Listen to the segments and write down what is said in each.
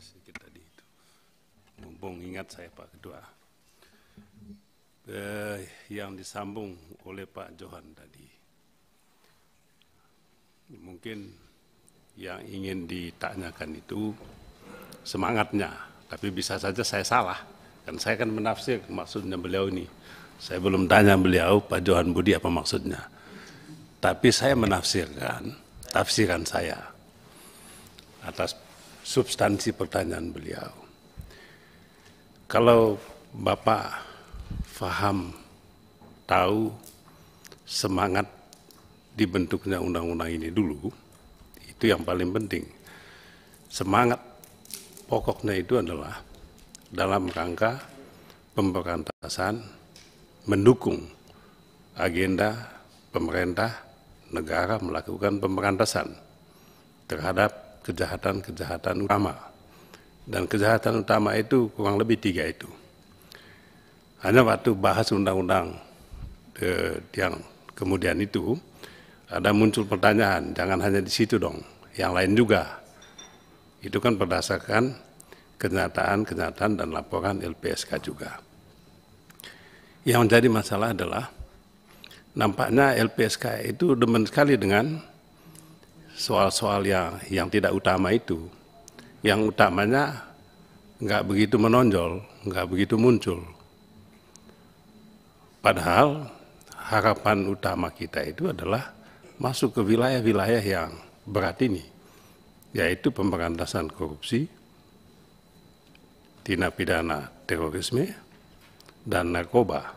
sedikit tadi itu. Mumpung ingat saya Pak Kedua Eh, yang disambung oleh Pak Johan tadi. Mungkin yang ingin ditanyakan itu semangatnya, tapi bisa saja saya salah. Kan saya kan menafsir maksudnya beliau ini. Saya belum tanya beliau Pak Johan Budi apa maksudnya. Tapi saya menafsirkan, tafsiran saya atas substansi pertanyaan beliau. Kalau Bapak faham, tahu semangat dibentuknya undang-undang ini dulu, itu yang paling penting. Semangat pokoknya itu adalah dalam rangka pemberantasan mendukung agenda pemerintah negara melakukan pemberantasan terhadap kejahatan-kejahatan utama. Dan kejahatan utama itu kurang lebih tiga itu. Hanya waktu bahas undang-undang eh, yang kemudian itu, ada muncul pertanyaan, jangan hanya di situ dong, yang lain juga. Itu kan berdasarkan kenyataan-kenyataan dan laporan LPSK juga. Yang menjadi masalah adalah nampaknya LPSK itu demen sekali dengan soal-soal yang yang tidak utama itu. Yang utamanya nggak begitu menonjol, nggak begitu muncul. Padahal harapan utama kita itu adalah masuk ke wilayah-wilayah yang berat ini, yaitu pemberantasan korupsi, tindak pidana terorisme, dan narkoba.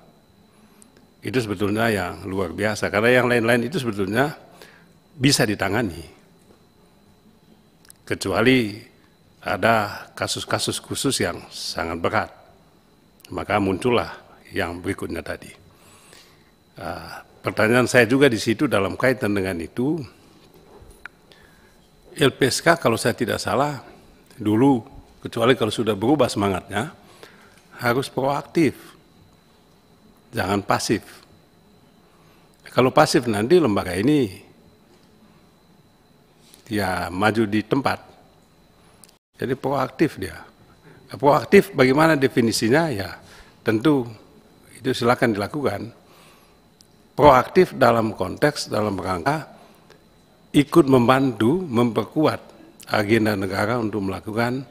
Itu sebetulnya yang luar biasa, karena yang lain-lain itu sebetulnya bisa ditangani. Kecuali ada kasus-kasus khusus yang sangat berat. Maka muncullah yang berikutnya tadi. Ah, pertanyaan saya juga di situ dalam kaitan dengan itu, LPSK kalau saya tidak salah, dulu kecuali kalau sudah berubah semangatnya, harus proaktif, jangan pasif. Kalau pasif nanti lembaga ini ya maju di tempat. Jadi proaktif dia. Nah, proaktif bagaimana definisinya ya tentu itu silakan dilakukan. Proaktif dalam konteks dalam rangka ikut membantu memperkuat agenda negara untuk melakukan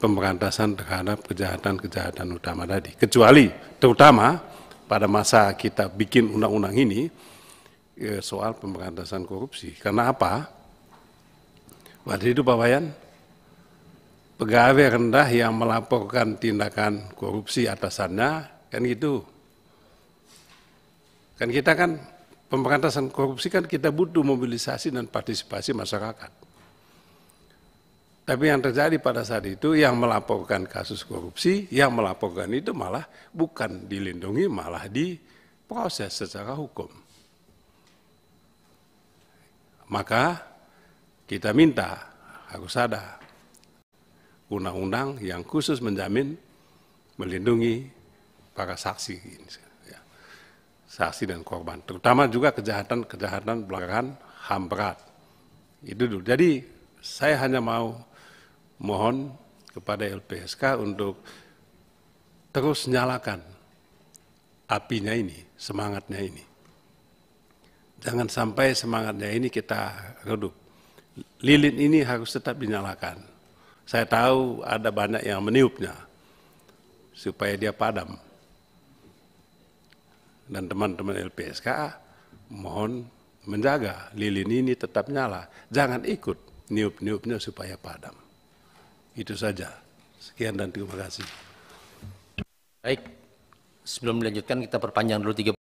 pemberantasan terhadap kejahatan-kejahatan utama tadi. Kecuali terutama pada masa kita bikin undang-undang ini ya, soal pemberantasan korupsi. Karena apa? Masih itu Pak Wayan? Pegawai rendah yang melaporkan tindakan korupsi atasannya, kan gitu. Kan kita kan pemberantasan korupsi kan kita butuh mobilisasi dan partisipasi masyarakat. Tapi yang terjadi pada saat itu yang melaporkan kasus korupsi, yang melaporkan itu malah bukan dilindungi, malah diproses secara hukum. Maka kita minta harus ada undang-undang yang khusus menjamin melindungi para saksi ya. saksi dan korban terutama juga kejahatan-kejahatan pelanggaran HAM berat itu dulu jadi saya hanya mau mohon kepada LPSK untuk terus nyalakan apinya ini semangatnya ini jangan sampai semangatnya ini kita redup lilin ini harus tetap dinyalakan. Saya tahu ada banyak yang meniupnya supaya dia padam. Dan teman-teman LPSKA mohon menjaga lilin ini tetap nyala. Jangan ikut niup-niupnya supaya padam. Itu saja. Sekian dan terima kasih. Baik, sebelum dilanjutkan kita perpanjang dulu tiga